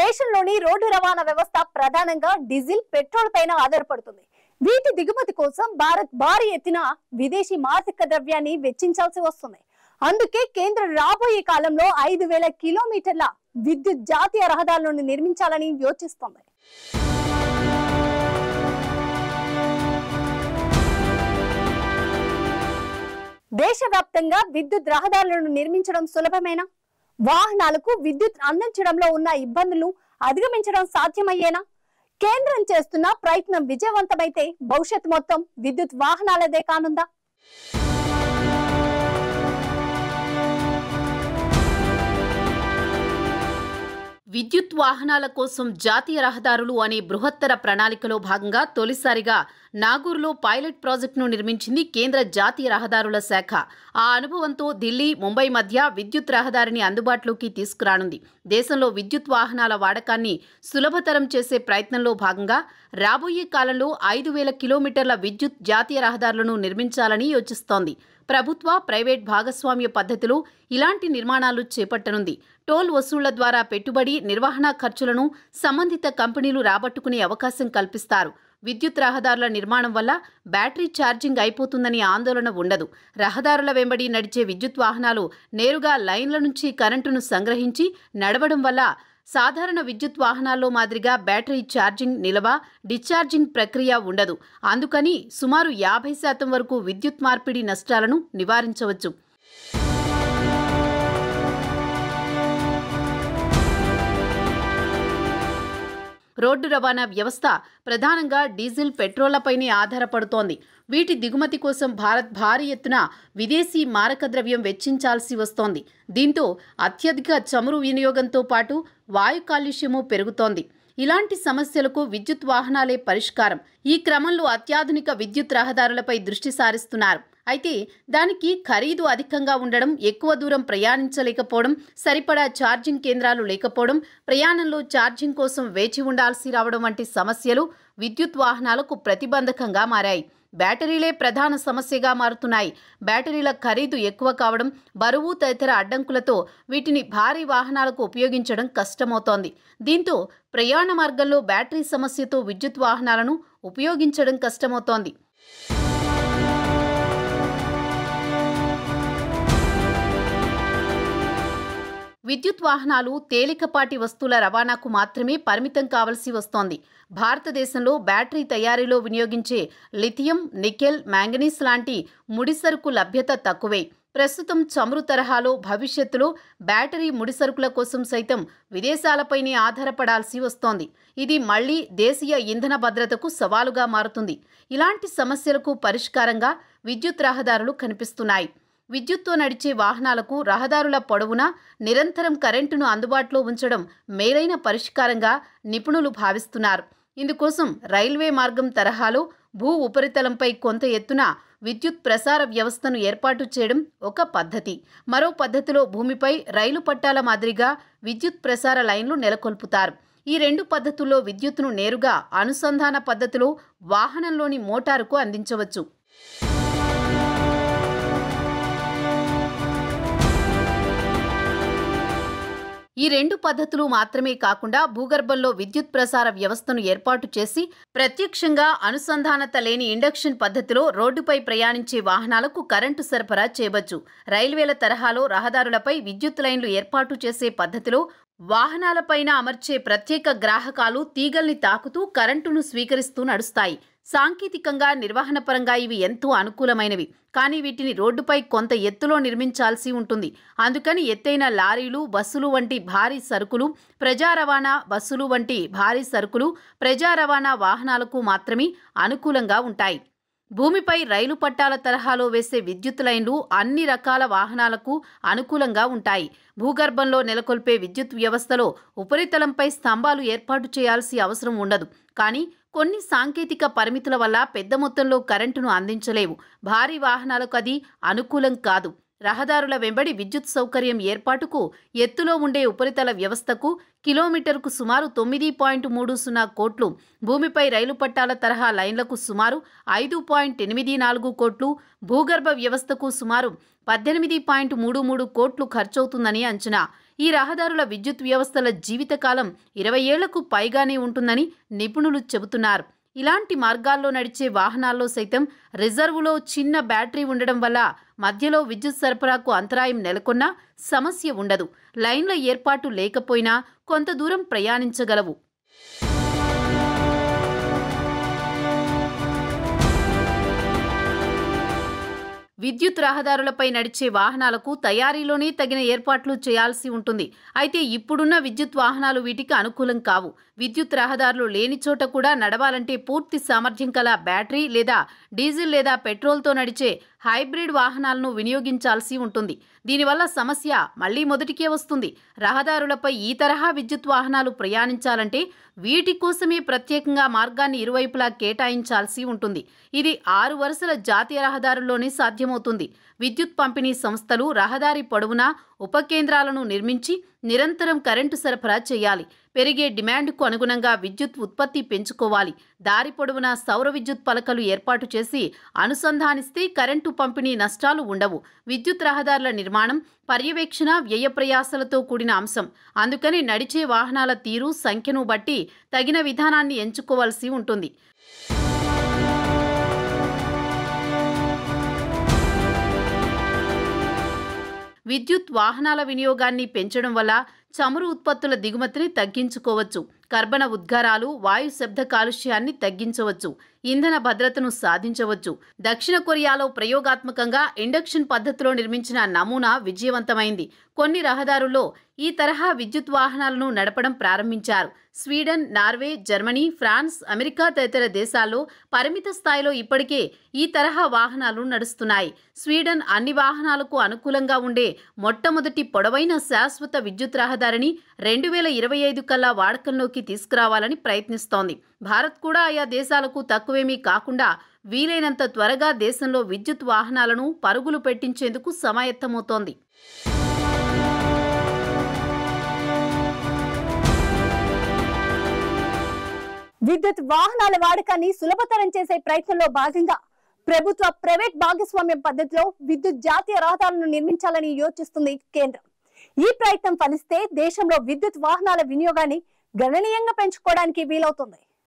దేశంలోని రోడ్డు రవాణా వ్యవస్థ ప్రధానంగా డీజిల్ పెట్రోల్ పైన ఆధారపడుతుంది వీటి దిగుమతి కోసం భారత్ భారీ ఎత్తున విదేశీ మాసిక ద్రవ్యాన్ని వెచ్చించాల్సి వస్తుంది అందుకే కేంద్రం రాబోయే కాలంలో ఐదు వేల కిలోమీటర్ల విద్యుత్ జాతీయ రహదారులను నిర్మించాలని యోచిస్తోంది దేశవ్యాప్తంగా విద్యుత్ రహదారులను నిర్మించడం సులభమేనా వాహనాలకు విద్యుత్ అందించడంలో ఉన్న ఇబ్బందులు అధిగమించడం సాధ్యమయ్యేనా కేంద్రం చేస్తున్న ప్రయత్నం విజయవంతమైతే భవిష్యత్ మొత్తం విద్యుత్ వాహనాలదే కానుందా విద్యుత్ వాహనాల కోసం జాతీయ రహదారులు అనే బృహత్తర ప్రణాళికలో భాగంగా తొలిసారిగా నాగూర్లో పైలట్ ప్రాజెక్టును నిర్మించింది కేంద్ర జాతీయ రహదారుల శాఖ ఆ అనుభవంతో ఢిల్లీ ముంబై మధ్య విద్యుత్ రహదారిని అందుబాటులోకి తీసుకురానుంది దేశంలో విద్యుత్ వాహనాల వాడకాన్ని సులభతరం చేసే ప్రయత్నంలో భాగంగా రాబోయే కాలంలో ఐదు వేల కిలోమీటర్ల విద్యుత్ జాతీయ రహదారులను నిర్మించాలని యోచిస్తోంది ప్రభుత్వ ప్రైవేట్ భాగస్వామ్య పద్ధతిలో ఇలాంటి నిర్మాణాలు చేపట్టనుంది టోల్ వసూళ్ల ద్వారా పెట్టుబడి నిర్వహణ ఖర్చులను సంబంధిత కంపెనీలు రాబట్టుకునే అవకాశం కల్పిస్తారు విద్యుత్ రహదారుల నిర్మాణం వల్ల బ్యాటరీ ఛార్జింగ్ అయిపోతుందని ఆందోళన ఉండదు రహదారుల వెంబడి నడిచే విద్యుత్ వాహనాలు నేరుగా లైన్ల నుంచి కరెంటును సంగ్రహించి నడవడం వల్ల సాధారణ విద్యుత్ వాహనాల్లో మాదిరిగా బ్యాటరీ ఛార్జింగ్ నిలవ డిశ్చార్జింగ్ ప్రక్రియ ఉండదు అందుకని సుమారు యాభై శాతం వరకు విద్యుత్ మార్పిడి నష్టాలను నివారించవచ్చు రోడ్డు రవాణా వ్యవస్థ ప్రధానంగా డీజిల్ పెట్రోళ్లపైనే ఆధారపడుతోంది వీటి దిగుమతి కోసం భారత్ భారీ ఎత్తున విదేశీ మారక ద్రవ్యం వెచ్చించాల్సి వస్తోంది దీంతో అత్యధిక చమురు వినియోగంతో పాటు వాయు కాలుష్యము పెరుగుతోంది ఇలాంటి సమస్యలకు విద్యుత్ వాహనాలే పరిష్కారం ఈ క్రమంలో అత్యాధునిక విద్యుత్ రహదారులపై దృష్టి సారిస్తున్నారు అయితే దానికి ఖరీదు అధికంగా ఉండడం ఎక్కువ దూరం ప్రయాణించలేకపోవడం సరిపడా ఛార్జింగ్ కేంద్రాలు లేకపోవడం ప్రయాణంలో ఛార్జింగ్ కోసం వేచి ఉండాల్సి రావడం వంటి సమస్యలు విద్యుత్ వాహనాలకు ప్రతిబంధకంగా మారాయి బ్యాటరీలే ప్రధాన సమస్యగా మారుతున్నాయి బ్యాటరీల ఖరీదు ఎక్కువ కావడం బరువు తదితర అడ్డంకులతో వీటిని భారీ వాహనాలకు ఉపయోగించడం కష్టమవుతోంది దీంతో ప్రయాణ మార్గంలో బ్యాటరీ సమస్యతో విద్యుత్ వాహనాలను ఉపయోగించడం కష్టమవుతోంది విద్యుత్ వాహనాలు తేలికపాటి వస్తువుల రవాణాకు మాత్రమే పరిమితం కావలసి వస్తోంది భారతదేశంలో బ్యాటరీ తయారీలో వినియోగించే లిథియం నికెల్ మ్యాంగనీస్ లాంటి ముడిసరుకు లభ్యత తక్కువే ప్రస్తుతం చమురు తరహాలో భవిష్యత్తులో బ్యాటరీ ముడిసరుకుల కోసం సైతం విదేశాలపైనే ఆధారపడాల్సి వస్తోంది ఇది మళ్లీ దేశీయ ఇంధన భద్రతకు సవాలుగా మారుతుంది ఇలాంటి సమస్యలకు పరిష్కారంగా విద్యుత్ రహదారులు కనిపిస్తున్నాయి విద్యుత్తో నడిచే వాహనాలకు రహదారుల పొడవునా నిరంతరం కరెంటును అందుబాటులో ఉంచడం మేలైన పరిష్కారంగా నిపుణులు భావిస్తున్నారు ఇందుకోసం రైల్వే మార్గం తరహాలో భూ ఉపరితలంపై కొంత ఎత్తున విద్యుత్ ప్రసార వ్యవస్థను ఏర్పాటు చేయడం ఒక పద్ధతి మరో పద్ధతిలో భూమిపై రైలు పట్టాల మాదిరిగా విద్యుత్ ప్రసార లైన్లు నెలకొల్పుతారు ఈ రెండు పద్ధతుల్లో విద్యుత్ను నేరుగా అనుసంధాన పద్ధతిలో వాహనంలోని మోటారుకు అందించవచ్చు ఈ రెండు పద్ధతులు మాత్రమే కాకుండా భూగర్భంలో విద్యుత్ ప్రసార వ్యవస్థను ఏర్పాటు చేసి ప్రత్యక్షంగా అనుసంధానత లేని ఇండక్షన్ పద్ధతిలో రోడ్డుపై ప్రయాణించే వాహనాలకు కరెంటు సరఫరా చేయవచ్చు రైల్వేల తరహాలో రహదారులపై విద్యుత్ లైన్లు ఏర్పాటు చేసే పద్ధతిలో వాహనాలపైన అమర్చే ప్రత్యేక గ్రాహకాలు తీగల్ని తాకుతూ కరెంటును స్వీకరిస్తూ నడుస్తాయి సాంకేతికంగా నిర్వహణ పరంగా ఇవి ఎంతో అనుకూలమైనవి కానీ వీటిని రోడ్డుపై కొంత ఎత్తులో నిర్మించాల్సి ఉంటుంది అందుకని ఎత్తైన లారీలు బస్సులు వంటి భారీ సరుకులు ప్రజా రవాణా బస్సులు వంటి భారీ సరుకులు ప్రజా రవాణా వాహనాలకు మాత్రమే అనుకూలంగా ఉంటాయి భూమిపై రైలు పట్టాల తరహాలో వేసే విద్యుత్ లైన్లు అన్ని రకాల వాహనాలకు అనుకూలంగా ఉంటాయి భూగర్భంలో నెలకొల్పే విద్యుత్ వ్యవస్థలో ఉపరితలంపై స్తంభాలు ఏర్పాటు చేయాల్సి అవసరం ఉండదు కానీ కొన్ని సాంకేతిక పరిమితుల వల్ల పెద్ద మొత్తంలో కరెంటును అందించలేవు భారీ వాహనాలకు అది అనుకూలం కాదు రహదారుల వెంబడి విద్యుత్ సౌకర్యం ఏర్పాటుకు ఎత్తులో ఉండే ఉపరితల వ్యవస్థకు కిలోమీటర్కు సుమారు తొమ్మిది పాయింట్ మూడు సున్నా కోట్లు భూమిపై రైలు పట్టాల తరహా లైన్లకు సుమారు ఐదు పాయింట్ ఎనిమిది నాలుగు కోట్లు భూగర్భ వ్యవస్థకు సుమారు పద్దెనిమిది పాయింట్ మూడు మూడు కోట్లు ఖర్చవుతుందని అంచనా ఈ రహదారుల విద్యుత్ వ్యవస్థల జీవితకాలం ఇరవై ఏళ్లకు పైగానే ఉంటుందని నిపుణులు చెబుతున్నారు ఇలాంటి మార్గాల్లో నడిచే వాహనాల్లో సైతం రిజర్వులో చిన్న బ్యాటరీ ఉండడం వల్ల మధ్యలో విద్యుత్ సరఫరాకు అంతరాయం నెలకొన్నా సమస్య ఉండదు లైన్ల ఏర్పాటు లేకపోయినా కొంత దూరం ప్రయాణించగలవు విద్యుత్ రహదారులపై నడిచే వాహనాలకు తయారీలోనే తగిన ఏర్పాట్లు చేయాల్సి ఉంటుంది అయితే ఇప్పుడున్న విద్యుత్ వాహనాలు వీటికి అనుకూలం కావు విద్యుత్ రహదారులు లేని చోట కూడా నడవాలంటే పూర్తి సామర్థ్యం కల బ్యాటరీ లేదా డీజిల్ లేదా పెట్రోల్తో నడిచే హైబ్రిడ్ వాహనాలను వినియోగించాల్సి ఉంటుంది దీనివల్ల సమస్య మళ్లీ మొదటికే వస్తుంది రహదారులపై ఈ తరహా విద్యుత్ వాహనాలు ప్రయాణించాలంటే వీటి కోసమే ప్రత్యేకంగా మార్గాన్ని ఇరువైపులా కేటాయించాల్సి ఉంటుంది ఇది ఆరు వరుసల జాతీయ రహదారుల్లోనే సాధ్యమవుతుంది విద్యుత్ పంపిణీ సంస్థలు రహదారి పొడవునా ఉపకేంద్రాలను నిర్మించి నిరంతరం కరెంటు సరఫరా చేయాలి పెరిగే డిమాండ్కు అనుగుణంగా విద్యుత్ ఉత్పత్తి పెంచుకోవాలి దారి పొడవునా సౌర విద్యుత్ పలకలు ఏర్పాటు చేసి అనుసంధానిస్తే కరెంటు పంపిణీ నష్టాలు ఉండవు విద్యుత్ రహదారుల నిర్మాణం పర్యవేక్షణ వ్యయ ప్రయాసలతో కూడిన అంశం అందుకని నడిచే వాహనాల తీరు సంఖ్యను బట్టి తగిన విధానాన్ని ఎంచుకోవాల్సి ఉంటుంది విద్యుత్ వాహనాల వినియోగాన్ని పెంచడం వల్ల చమురు ఉత్పత్తుల దిగుమతిని తగ్గించుకోవచ్చు కర్బన ఉద్గారాలు వాయు శబ్ద కాలుష్యాన్ని తగ్గించవచ్చు ఇంధన భద్రతను సాధించవచ్చు దక్షిణ కొరియాలో ప్రయోగాత్మకంగా ఇండక్షన్ పద్ధతిలో నిర్మించిన నమూనా విజయవంతమైంది కొన్ని రహదారుల్లో ఈ తరహా విద్యుత్ వాహనాలను నడపడం ప్రారంభించారు Sweden Norway Germany France America తదితర దేశాల్లో పరిమిత స్థాయిలో ఇప్పటికే ఈ తరహా వాహనాలు నడుస్తున్నాయి స్వీడన్ అన్ని వాహనాలకు అనుకూలంగా ఉండే మొట్టమొదటి పొడవైన శాశ్వత విద్యుత్ రహదారిని రెండు వేల ఇరవై ఐదు కల్లా వాడకంలోకి అదుపులోకి తీసుకురావాలని ప్రయత్నిస్తోంది భారత్ కూడా ఆయా దేశాలకు తక్కువేమీ కాకుండా వీలైనంత త్వరగా దేశంలో విద్యుత్ వాహనాలను పరుగులు పెట్టించేందుకు సమాయత్తమవుతోంది విద్యుత్ వాహనాల వాడకాన్ని సులభతరం చేసే ప్రయత్నంలో భాగంగా ప్రభుత్వ ప్రైవేట్ భాగస్వామ్యం పద్ధతిలో విద్యుత్ జాతీయ రహదారులను నిర్మించాలని యోచిస్తుంది కేంద్రం ఈ ప్రయత్నం ఫలిస్తే దేశంలో విద్యుత్ వాహనాల వినియోగాన్ని గణనీయంగా పెంచుకోవడానికి వీలవుతుంది